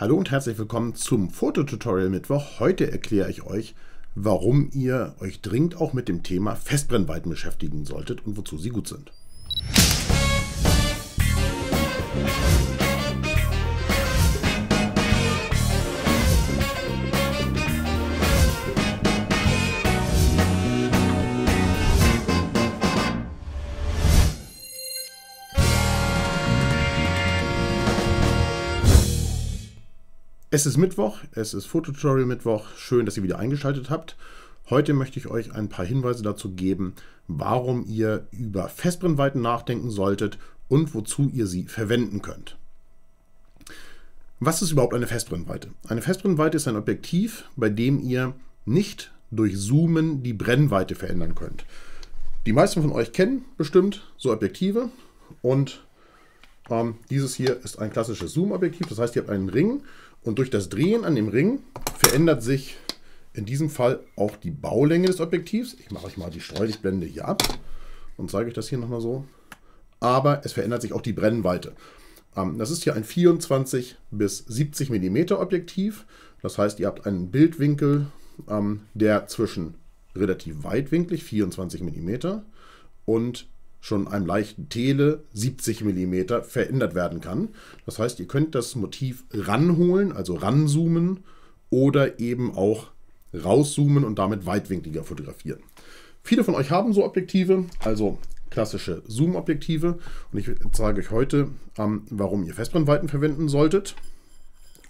Hallo und herzlich willkommen zum Fototutorial Mittwoch. Heute erkläre ich euch, warum ihr euch dringend auch mit dem Thema Festbrennweiten beschäftigen solltet und wozu sie gut sind. Es ist Mittwoch, es ist Fototutorial Mittwoch. Schön, dass ihr wieder eingeschaltet habt. Heute möchte ich euch ein paar Hinweise dazu geben, warum ihr über Festbrennweiten nachdenken solltet und wozu ihr sie verwenden könnt. Was ist überhaupt eine Festbrennweite? Eine Festbrennweite ist ein Objektiv, bei dem ihr nicht durch Zoomen die Brennweite verändern könnt. Die meisten von euch kennen bestimmt so Objektive und ähm, dieses hier ist ein klassisches Zoom-Objektiv. Das heißt, ihr habt einen Ring und durch das Drehen an dem Ring verändert sich in diesem Fall auch die Baulänge des Objektivs. Ich mache euch mal die Streulichtblende hier ab und zeige euch das hier nochmal so. Aber es verändert sich auch die Brennweite. Ähm, das ist hier ein 24 bis 70 mm Objektiv. Das heißt, ihr habt einen Bildwinkel, ähm, der zwischen relativ weitwinklig, 24 mm, und schon einem leichten Tele 70 mm verändert werden kann. Das heißt, ihr könnt das Motiv ranholen, also ranzoomen oder eben auch rauszoomen und damit weitwinkliger fotografieren. Viele von euch haben so Objektive, also klassische Zoom-Objektive und ich zeige euch heute, ähm, warum ihr Festbrennweiten verwenden solltet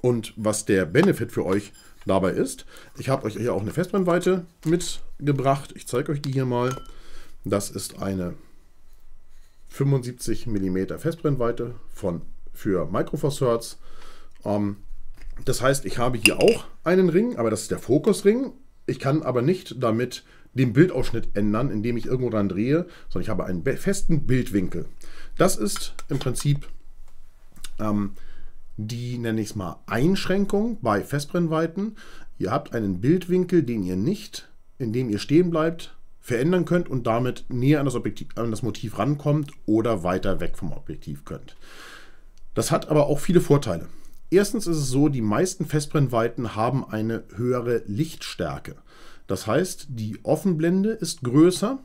und was der Benefit für euch dabei ist. Ich habe euch hier auch eine Festbrennweite mitgebracht. Ich zeige euch die hier mal. Das ist eine 75 mm Festbrennweite von, für Microforce Hertz. Ähm, das heißt, ich habe hier auch einen Ring, aber das ist der Fokusring. Ich kann aber nicht damit den Bildausschnitt ändern, indem ich irgendwo dran drehe, sondern ich habe einen festen Bildwinkel. Das ist im Prinzip ähm, die, nenne ich es mal, Einschränkung bei Festbrennweiten. Ihr habt einen Bildwinkel, den ihr nicht, indem ihr stehen bleibt, verändern könnt und damit näher an das, Objektiv, an das Motiv rankommt oder weiter weg vom Objektiv könnt. Das hat aber auch viele Vorteile. Erstens ist es so, die meisten Festbrennweiten haben eine höhere Lichtstärke. Das heißt, die Offenblende ist größer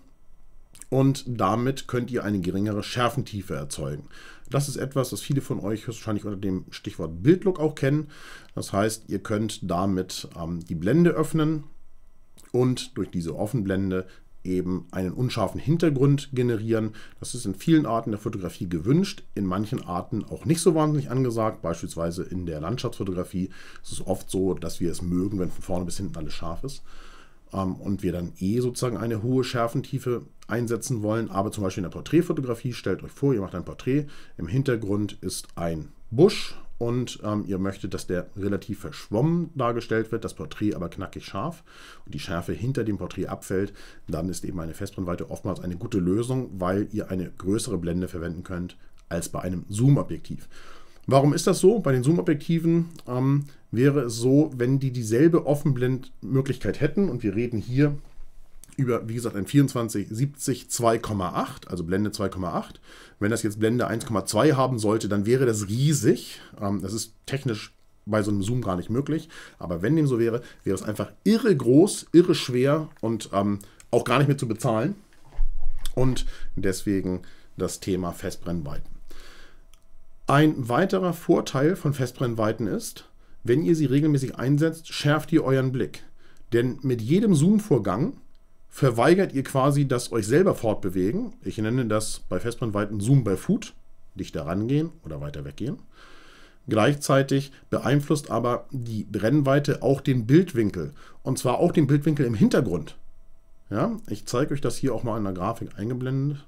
und damit könnt ihr eine geringere Schärfentiefe erzeugen. Das ist etwas, das viele von euch wahrscheinlich unter dem Stichwort Bildlook auch kennen. Das heißt, ihr könnt damit ähm, die Blende öffnen und durch diese Offenblende eben einen unscharfen Hintergrund generieren. Das ist in vielen Arten der Fotografie gewünscht, in manchen Arten auch nicht so wahnsinnig angesagt. Beispielsweise in der Landschaftsfotografie ist es oft so, dass wir es mögen, wenn von vorne bis hinten alles scharf ist ähm, und wir dann eh sozusagen eine hohe Schärfentiefe einsetzen wollen. Aber zum Beispiel in der Porträtfotografie, stellt euch vor, ihr macht ein Porträt, im Hintergrund ist ein Busch und ähm, ihr möchtet, dass der relativ verschwommen dargestellt wird, das Porträt aber knackig scharf und die Schärfe hinter dem Porträt abfällt, dann ist eben eine Festbrennweite oftmals eine gute Lösung, weil ihr eine größere Blende verwenden könnt als bei einem Zoom-Objektiv. Warum ist das so? Bei den Zoom-Objektiven ähm, wäre es so, wenn die dieselbe Offenblendmöglichkeit hätten und wir reden hier über, wie gesagt, ein 2470 2,8, also Blende 2,8. Wenn das jetzt Blende 1,2 haben sollte, dann wäre das riesig. Ähm, das ist technisch bei so einem Zoom gar nicht möglich. Aber wenn dem so wäre, wäre es einfach irre groß, irre schwer und ähm, auch gar nicht mehr zu bezahlen. Und deswegen das Thema Festbrennweiten. Ein weiterer Vorteil von Festbrennweiten ist, wenn ihr sie regelmäßig einsetzt, schärft ihr euren Blick. Denn mit jedem Zoom-Vorgang verweigert ihr quasi das euch selber fortbewegen. Ich nenne das bei Festbrennweiten Zoom bei Food, dichter rangehen oder weiter weggehen. Gleichzeitig beeinflusst aber die Brennweite auch den Bildwinkel. Und zwar auch den Bildwinkel im Hintergrund. Ja, ich zeige euch das hier auch mal in der Grafik eingeblendet.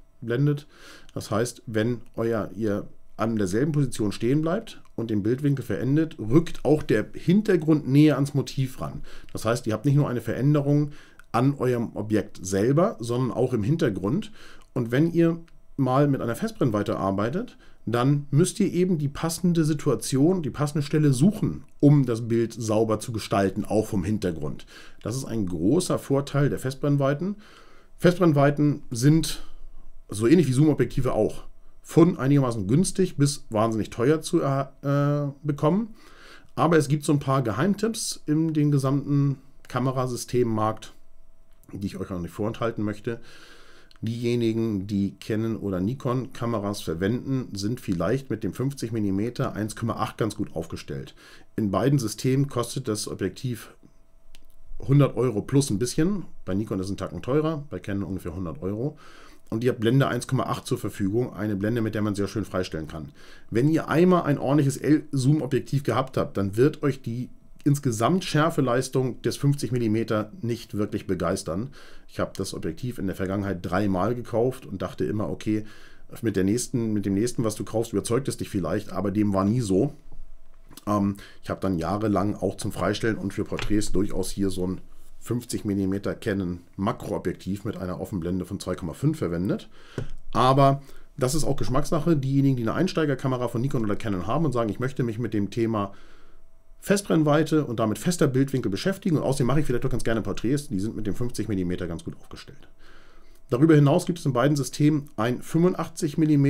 Das heißt, wenn euer, ihr an derselben Position stehen bleibt und den Bildwinkel verendet, rückt auch der Hintergrund näher ans Motiv ran. Das heißt, ihr habt nicht nur eine Veränderung an eurem Objekt selber, sondern auch im Hintergrund. Und wenn ihr mal mit einer Festbrennweite arbeitet, dann müsst ihr eben die passende Situation, die passende Stelle suchen, um das Bild sauber zu gestalten, auch vom Hintergrund. Das ist ein großer Vorteil der Festbrennweiten. Festbrennweiten sind so ähnlich wie Zoom-Objektive auch von einigermaßen günstig bis wahnsinnig teuer zu äh, bekommen. Aber es gibt so ein paar Geheimtipps in dem gesamten Kamerasystemmarkt, die ich euch auch nicht vorenthalten möchte. Diejenigen, die Canon oder Nikon Kameras verwenden, sind vielleicht mit dem 50 mm 1,8 ganz gut aufgestellt. In beiden Systemen kostet das Objektiv 100 Euro plus ein bisschen. Bei Nikon ist es ein Tacken teurer, bei Canon ungefähr 100 Euro. Und ihr habt Blende 1,8 zur Verfügung, eine Blende, mit der man sehr schön freistellen kann. Wenn ihr einmal ein ordentliches L-Zoom-Objektiv gehabt habt, dann wird euch die insgesamt Schärfeleistung des 50 mm nicht wirklich begeistern. Ich habe das Objektiv in der Vergangenheit dreimal gekauft und dachte immer, okay, mit, der nächsten, mit dem nächsten, was du kaufst, überzeugt es dich vielleicht, aber dem war nie so. Ähm, ich habe dann jahrelang auch zum Freistellen und für Porträts durchaus hier so ein 50 mm Canon Makroobjektiv mit einer Offenblende von 2,5 verwendet. Aber das ist auch Geschmackssache. Diejenigen, die eine Einsteigerkamera von Nikon oder Canon haben und sagen, ich möchte mich mit dem Thema Festbrennweite und damit fester Bildwinkel beschäftigen. Und außerdem mache ich vielleicht doch ganz gerne Porträts, die sind mit dem 50 mm ganz gut aufgestellt. Darüber hinaus gibt es in beiden Systemen ein 85 mm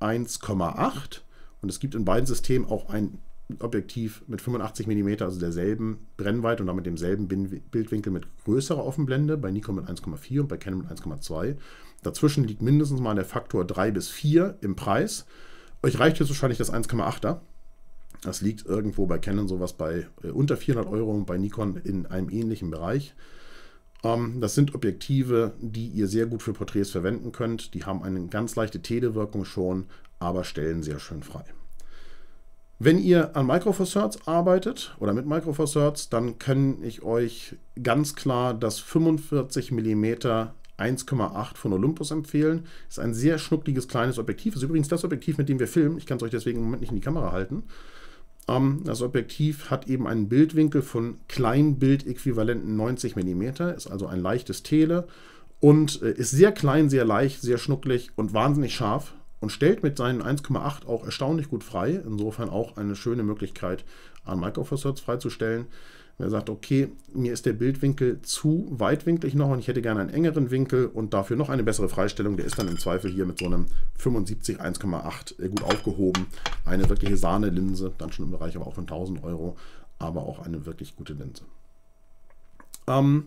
1,8 und es gibt in beiden Systemen auch ein Objektiv mit 85 mm, also derselben Brennweite und damit demselben Bildwinkel mit größerer Offenblende, bei Nikon mit 1,4 und bei Canon mit 1,2. Dazwischen liegt mindestens mal der Faktor 3 bis 4 im Preis. Euch reicht jetzt wahrscheinlich das 1,8er. Das liegt irgendwo bei Canon sowas bei äh, unter 400 Euro und bei Nikon in einem ähnlichen Bereich. Ähm, das sind Objektive, die ihr sehr gut für Porträts verwenden könnt. Die haben eine ganz leichte Telewirkung schon, aber stellen sehr schön frei. Wenn ihr an Micro Four Thirds arbeitet oder mit Micro Four Thirds, dann kann ich euch ganz klar das 45 mm 1,8 von Olympus empfehlen. Ist ein sehr schnuckliges kleines Objektiv. Ist übrigens das Objektiv, mit dem wir filmen. Ich kann es euch deswegen im Moment nicht in die Kamera halten. Ähm, das Objektiv hat eben einen Bildwinkel von Kleinbildäquivalenten 90 mm, ist also ein leichtes Tele und äh, ist sehr klein, sehr leicht, sehr schnucklig und wahnsinnig scharf und stellt mit seinen 1,8 auch erstaunlich gut frei. Insofern auch eine schöne Möglichkeit, an Microfossats freizustellen. Wer sagt, okay, mir ist der Bildwinkel zu weitwinklig noch und ich hätte gerne einen engeren Winkel und dafür noch eine bessere Freistellung, der ist dann im Zweifel hier mit so einem 75 1,8 äh, gut aufgehoben. Eine wirkliche Sahne-Linse, dann schon im Bereich aber auch von 1000 Euro, aber auch eine wirklich gute Linse. Ähm,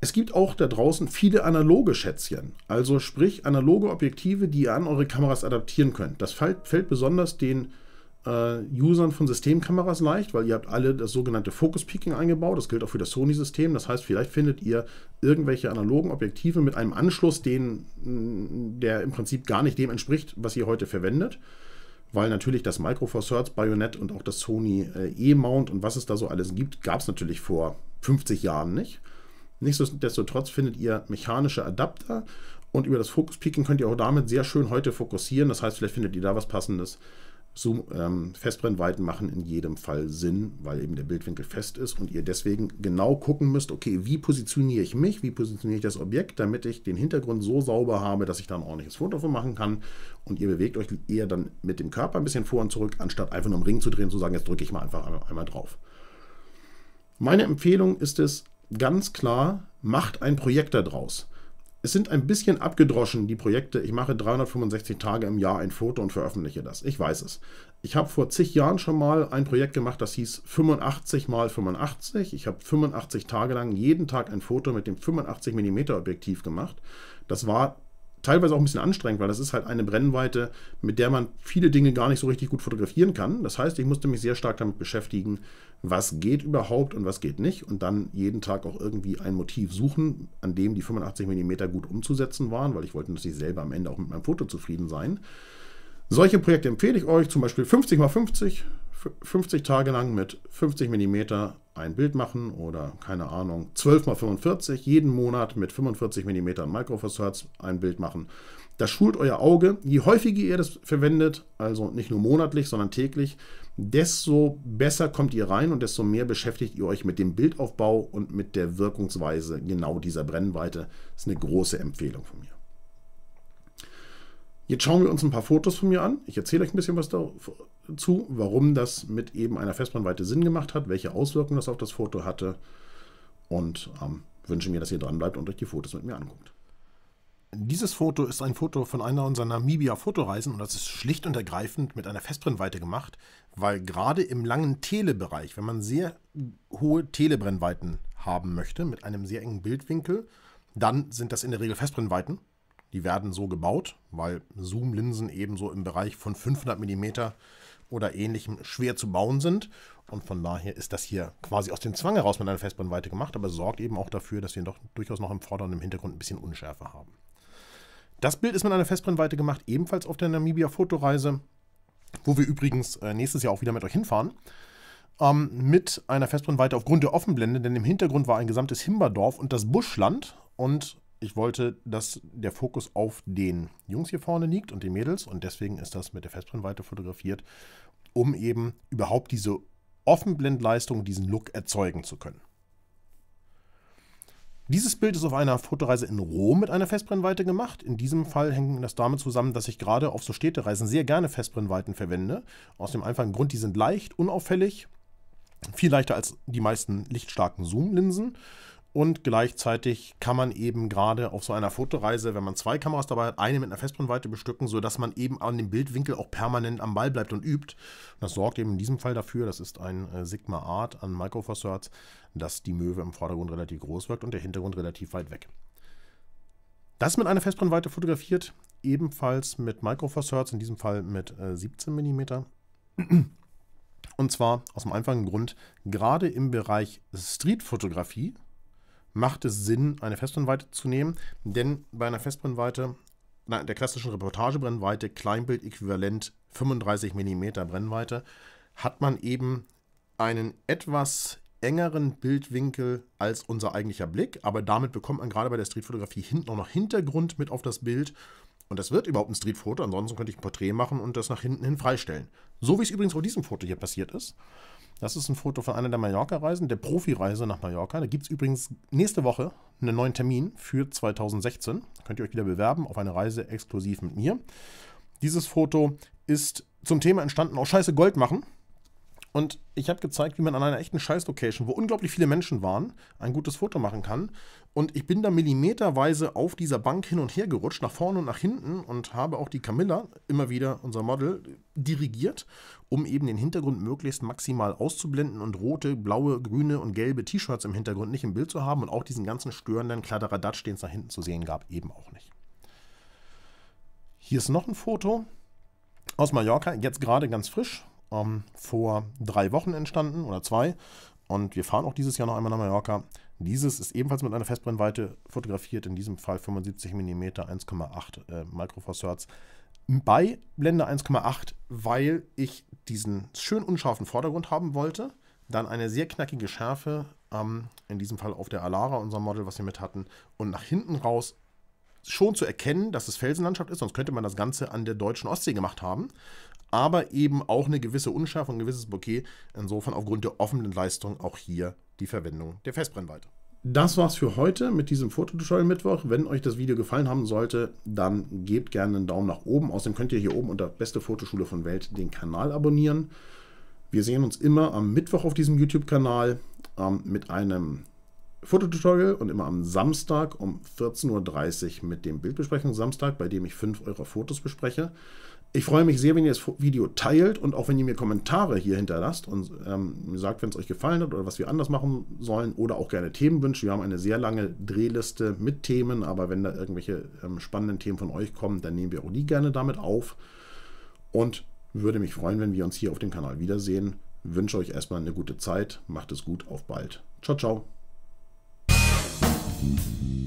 es gibt auch da draußen viele analoge Schätzchen, also sprich analoge Objektive, die ihr an eure Kameras adaptieren könnt. Das fällt, fällt besonders den äh, Usern von Systemkameras leicht, weil ihr habt alle das sogenannte Focus Peaking eingebaut. Das gilt auch für das Sony-System. Das heißt, vielleicht findet ihr irgendwelche analogen Objektive mit einem Anschluss, den, mm, der im Prinzip gar nicht dem entspricht, was ihr heute verwendet. Weil natürlich das Micro Four Thirds Bajonett und auch das Sony äh, E-Mount und was es da so alles gibt, gab es natürlich vor 50 Jahren nicht. Nichtsdestotrotz findet ihr mechanische Adapter und über das Focus Peaking könnt ihr auch damit sehr schön heute fokussieren. Das heißt, vielleicht findet ihr da was Passendes. Zoom, ähm, Festbrennweiten machen in jedem Fall Sinn, weil eben der Bildwinkel fest ist und ihr deswegen genau gucken müsst, okay, wie positioniere ich mich, wie positioniere ich das Objekt, damit ich den Hintergrund so sauber habe, dass ich da ein ordentliches Foto von machen kann. Und ihr bewegt euch eher dann mit dem Körper ein bisschen vor und zurück, anstatt einfach nur im Ring zu drehen und zu sagen, jetzt drücke ich mal einfach einmal, drauf. Meine Empfehlung ist es ganz klar, macht ein Projekt daraus. draus es sind ein bisschen abgedroschen, die Projekte. Ich mache 365 Tage im Jahr ein Foto und veröffentliche das. Ich weiß es. Ich habe vor zig Jahren schon mal ein Projekt gemacht, das hieß 85 mal 85. Ich habe 85 Tage lang jeden Tag ein Foto mit dem 85 mm Objektiv gemacht. Das war teilweise auch ein bisschen anstrengend, weil das ist halt eine Brennweite, mit der man viele Dinge gar nicht so richtig gut fotografieren kann. Das heißt, ich musste mich sehr stark damit beschäftigen, was geht überhaupt und was geht nicht. Und dann jeden Tag auch irgendwie ein Motiv suchen, an dem die 85 mm gut umzusetzen waren, weil ich wollte natürlich selber am Ende auch mit meinem Foto zufrieden sein. Solche Projekte empfehle ich euch, zum Beispiel 50 x 50, 50 Tage lang mit 50 mm ein Bild machen oder keine Ahnung, 12 x 45, jeden Monat mit 45 mm Microforsatz ein Bild machen. Das schult euer Auge. Je häufiger ihr das verwendet, also nicht nur monatlich, sondern täglich, desto besser kommt ihr rein und desto mehr beschäftigt ihr euch mit dem Bildaufbau und mit der Wirkungsweise genau dieser Brennweite. Das ist eine große Empfehlung von mir. Jetzt schauen wir uns ein paar Fotos von mir an. Ich erzähle euch ein bisschen was zu, warum das mit eben einer Festbrennweite Sinn gemacht hat, welche Auswirkungen das auf das Foto hatte und ähm, wünsche mir, dass ihr dran bleibt und euch die Fotos mit mir anguckt. Dieses Foto ist ein Foto von einer unserer Namibia-Fotoreisen und das ist schlicht und ergreifend mit einer Festbrennweite gemacht, weil gerade im langen Telebereich, wenn man sehr hohe Telebrennweiten haben möchte, mit einem sehr engen Bildwinkel, dann sind das in der Regel Festbrennweiten. Die werden so gebaut, weil Zoom-Linsen eben so im Bereich von 500 mm oder ähnlichem schwer zu bauen sind. Und von daher ist das hier quasi aus dem Zwang heraus mit einer Festbrennweite gemacht, aber sorgt eben auch dafür, dass wir doch durchaus noch im Vorderen und im Hintergrund ein bisschen Unschärfe haben. Das Bild ist mit einer Festbrennweite gemacht, ebenfalls auf der Namibia-Fotoreise, wo wir übrigens äh, nächstes Jahr auch wieder mit euch hinfahren. Ähm, mit einer Festbrennweite aufgrund der Offenblende, denn im Hintergrund war ein gesamtes Himberdorf und das Buschland. Und ich wollte, dass der Fokus auf den Jungs hier vorne liegt und den Mädels und deswegen ist das mit der Festbrennweite fotografiert, um eben überhaupt diese Offenblendleistung, diesen Look erzeugen zu können. Dieses Bild ist auf einer Fotoreise in Rom mit einer Festbrennweite gemacht. In diesem Fall hängt das damit zusammen, dass ich gerade auf so Städtereisen sehr gerne Festbrennweiten verwende. Aus dem einfachen Grund, die sind leicht, unauffällig, viel leichter als die meisten lichtstarken Zoom-Linsen und gleichzeitig kann man eben gerade auf so einer Fotoreise, wenn man zwei Kameras dabei hat, eine mit einer Festbrennweite bestücken, sodass man eben an dem Bildwinkel auch permanent am Ball bleibt und übt. das sorgt eben in diesem Fall dafür, das ist ein äh, Sigma Art an Micro Four Thirds, dass die Möwe im Vordergrund relativ groß wirkt und der Hintergrund relativ weit weg. Das mit einer Festbrennweite fotografiert, ebenfalls mit Micro Four Thirds, in diesem Fall mit 17 äh, mm. Und zwar aus dem einfachen Grund, gerade im Bereich Streetfotografie, macht es Sinn, eine Festbrennweite zu nehmen, denn bei einer Festbrennweite, nein, der klassischen Reportagebrennweite, Kleinbild äquivalent 35 mm Brennweite, hat man eben einen etwas engeren Bildwinkel als unser eigentlicher Blick, aber damit bekommt man gerade bei der Streetfotografie hinten auch noch Hintergrund mit auf das Bild und das wird überhaupt ein Streetfoto, ansonsten könnte ich ein Porträt machen und das nach hinten hin freistellen. So wie es übrigens auf diesem Foto hier passiert ist. Das ist ein Foto von einer der Mallorca-Reisen, der Profi-Reise nach Mallorca. Da gibt es übrigens nächste Woche einen neuen Termin für 2016. Da könnt ihr euch wieder bewerben auf eine Reise exklusiv mit mir. Dieses Foto ist zum Thema entstanden, auch scheiße Gold machen. Und ich habe gezeigt, wie man an einer echten Scheiß-Location, wo unglaublich viele Menschen waren, ein gutes Foto machen kann. Und ich bin da millimeterweise auf dieser Bank hin und her gerutscht, nach vorne und nach hinten und habe auch die Camilla, immer wieder unser Model, dirigiert, um eben den Hintergrund möglichst maximal auszublenden und rote, blaue, grüne und gelbe T-Shirts im Hintergrund nicht im Bild zu haben und auch diesen ganzen störenden Kladderadatsch, den es nach hinten zu sehen gab, eben auch nicht. Hier ist noch ein Foto aus Mallorca, jetzt gerade ganz frisch, ähm, vor drei Wochen entstanden oder zwei. Und wir fahren auch dieses Jahr noch einmal nach Mallorca. Dieses ist ebenfalls mit einer Festbrennweite fotografiert, in diesem Fall 75 mm 1,8 äh, Micro Four bei Blende 1,8, weil ich diesen schön unscharfen Vordergrund haben wollte. Dann eine sehr knackige Schärfe, ähm, in diesem Fall auf der Alara, unser Model, was wir mit hatten. Und nach hinten raus schon zu erkennen, dass es Felsenlandschaft ist, sonst könnte man das Ganze an der deutschen Ostsee gemacht haben. Aber eben auch eine gewisse Unschärfe ein gewisses Bouquet. Insofern aufgrund der offenen Leistung auch hier die Verwendung der Festbrennweite. Das war's für heute mit diesem Fototutorial Mittwoch. Wenn euch das Video gefallen haben sollte, dann gebt gerne einen Daumen nach oben. Außerdem könnt ihr hier oben unter Beste Fotoschule von Welt den Kanal abonnieren. Wir sehen uns immer am Mittwoch auf diesem YouTube-Kanal ähm, mit einem Fototutorial und immer am Samstag um 14.30 Uhr mit dem Bildbesprechung Samstag, bei dem ich fünf eurer Fotos bespreche. Ich freue mich sehr, wenn ihr das Video teilt und auch wenn ihr mir Kommentare hier hinterlasst und ähm, sagt, wenn es euch gefallen hat oder was wir anders machen sollen oder auch gerne Themen wünscht. Wir haben eine sehr lange Drehliste mit Themen, aber wenn da irgendwelche ähm, spannenden Themen von euch kommen, dann nehmen wir auch die gerne damit auf. Und würde mich freuen, wenn wir uns hier auf dem Kanal wiedersehen. Wünsche euch erstmal eine gute Zeit. Macht es gut. Auf bald. Ciao, ciao. Thank you.